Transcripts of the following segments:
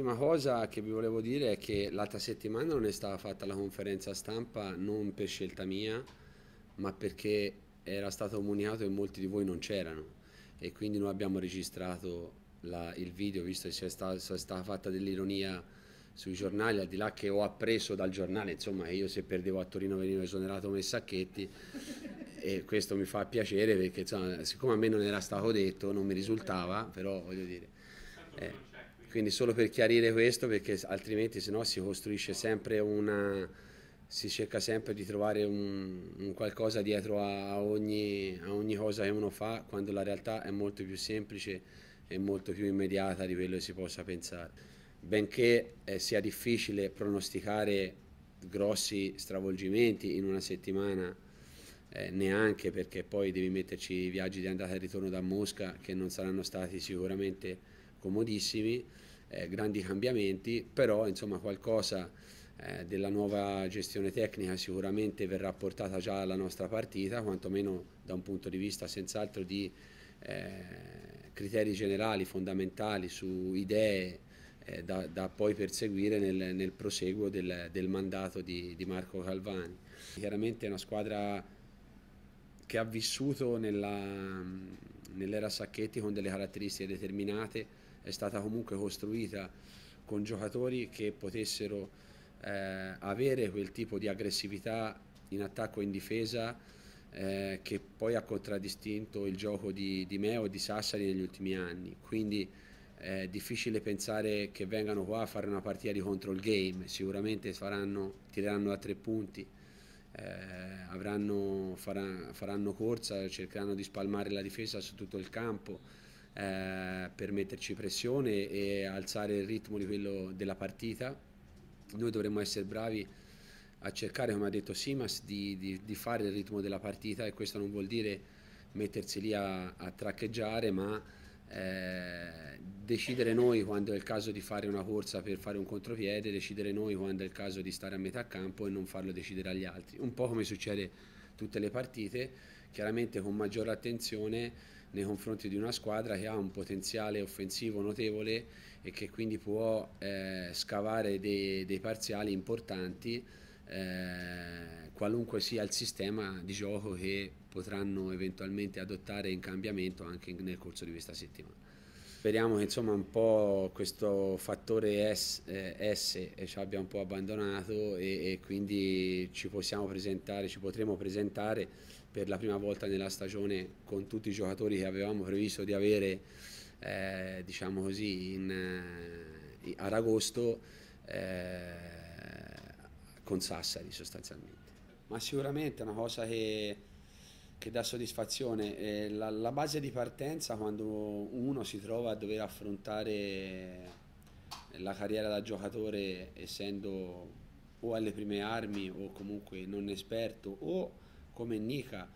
prima cosa che vi volevo dire è che l'altra settimana non è stata fatta la conferenza stampa non per scelta mia, ma perché era stato comunicato e molti di voi non c'erano e quindi noi abbiamo registrato la, il video visto che è stata, stata fatta dell'ironia sui giornali, al di là che ho appreso dal giornale, insomma io se perdevo a Torino venivo esonerato come sacchetti e questo mi fa piacere perché insomma, siccome a me non era stato detto, non mi risultava, però voglio dire... Eh, quindi solo per chiarire questo, perché altrimenti se no si costruisce sempre una... si cerca sempre di trovare un, un qualcosa dietro a ogni, a ogni cosa che uno fa, quando la realtà è molto più semplice e molto più immediata di quello che si possa pensare. Benché eh, sia difficile pronosticare grossi stravolgimenti in una settimana, eh, neanche perché poi devi metterci i viaggi di andata e ritorno da Mosca che non saranno stati sicuramente comodissimi, eh, grandi cambiamenti, però insomma qualcosa eh, della nuova gestione tecnica sicuramente verrà portata già alla nostra partita, quantomeno da un punto di vista senz'altro di eh, criteri generali, fondamentali su idee eh, da, da, poi perseguire nel, nel proseguo del, del mandato di, di Marco Calvani. Chiaramente è una squadra che ha vissuto nell'era Sacchetti con delle caratteristiche determinate è stata comunque costruita con giocatori che potessero eh, avere quel tipo di aggressività in attacco e in difesa eh, che poi ha contraddistinto il gioco di, di Meo e di Sassari negli ultimi anni. Quindi eh, è difficile pensare che vengano qua a fare una partita di control game, sicuramente faranno, tireranno a tre punti, eh, avranno, farà, faranno corsa, cercheranno di spalmare la difesa su tutto il campo eh, per metterci pressione e alzare il ritmo di quello della partita. Noi dovremmo essere bravi a cercare, come ha detto Simas, di, di, di fare il ritmo della partita e questo non vuol dire mettersi lì a, a traccheggiare, ma eh, decidere noi quando è il caso di fare una corsa per fare un contropiede, decidere noi quando è il caso di stare a metà campo e non farlo decidere agli altri. Un po' come succede tutte le partite, chiaramente con maggiore attenzione nei confronti di una squadra che ha un potenziale offensivo notevole e che quindi può eh, scavare dei, dei, parziali importanti eh, qualunque sia il sistema di gioco che potranno eventualmente adottare in cambiamento anche nel corso di questa settimana speriamo che insomma un po' questo fattore S, eh, S eh, ci abbia un po' abbandonato e, e, quindi ci possiamo presentare, ci potremo presentare per la prima volta nella stagione con tutti i giocatori che avevamo previsto di avere eh, diciamo così in, eh, in, ad agosto eh, con Sassari sostanzialmente. Ma sicuramente è una cosa che che dà soddisfazione. Eh, la, la, base di partenza quando uno si trova a dover affrontare la carriera da giocatore essendo o alle prime armi o comunque non esperto o come Nica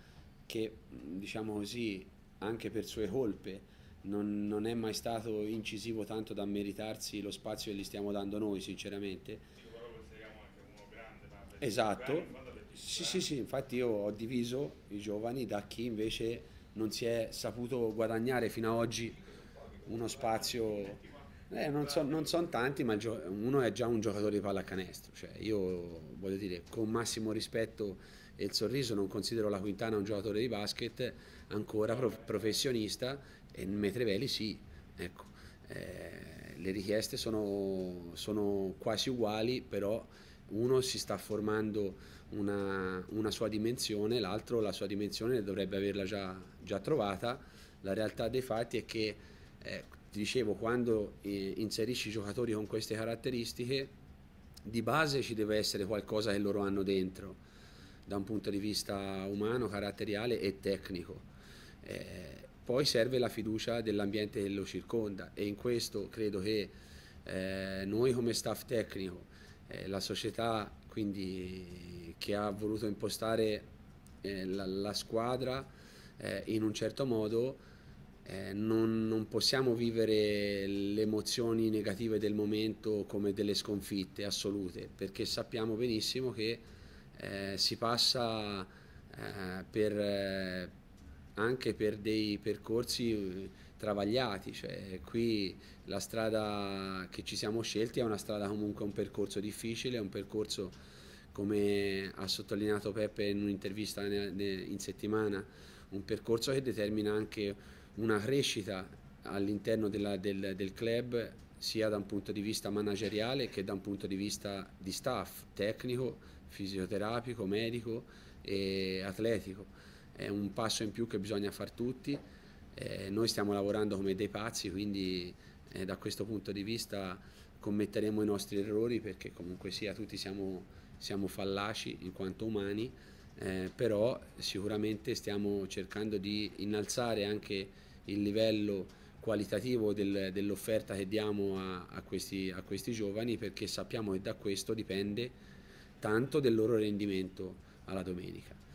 che diciamo così anche per sue colpe non, non è mai stato incisivo tanto da meritarsi lo spazio che gli stiamo dando noi sinceramente. Esatto. Sì, sì, sì, infatti io ho diviso i giovani da chi invece non si è saputo guadagnare fino ad oggi uno spazio. Eh, non, so, non sono tanti, ma uno è già un giocatore di pallacanestro. Cioè, io voglio dire, con massimo rispetto e il sorriso, non considero la Quintana un giocatore di basket ancora prof- professionista, e Metrevelli sì. Ecco. Eh, le richieste sono, sono quasi uguali, però uno si sta formando una, una sua dimensione, l'altro la sua dimensione dovrebbe averla già, già, trovata. La realtà dei fatti è che, eh, dicevo, quando eh, inserisci giocatori con queste caratteristiche, di base ci deve essere qualcosa che loro hanno dentro, da un punto di vista umano, caratteriale e tecnico. Eh, poi serve la fiducia dell'ambiente che lo circonda e in questo credo che eh, noi come staff tecnico eh, la società quindi, che ha voluto impostare eh, la, la, squadra eh, in un certo modo, eh, non, non, possiamo vivere le emozioni negative del momento come delle sconfitte assolute, perché sappiamo benissimo che eh, si passa eh, per anche per dei percorsi eh, travagliati, cioè qui la strada che ci siamo scelti è una strada comunque un percorso difficile, è un percorso come ha sottolineato Peppe in un'intervista in settimana, un percorso che determina anche una crescita all'interno del, del club sia da un punto di vista manageriale che da un punto di vista di staff, tecnico, fisioterapico, medico e atletico è un passo in più che bisogna fare tutti. Eh, noi stiamo lavorando come dei pazzi, quindi eh, da questo punto di vista commetteremo i nostri errori perché comunque sia tutti siamo, siamo fallaci in quanto umani, eh, però sicuramente stiamo cercando di innalzare anche il livello qualitativo del, dell'offerta che diamo a, a, questi, a questi giovani perché sappiamo che da questo dipende tanto del loro rendimento alla domenica.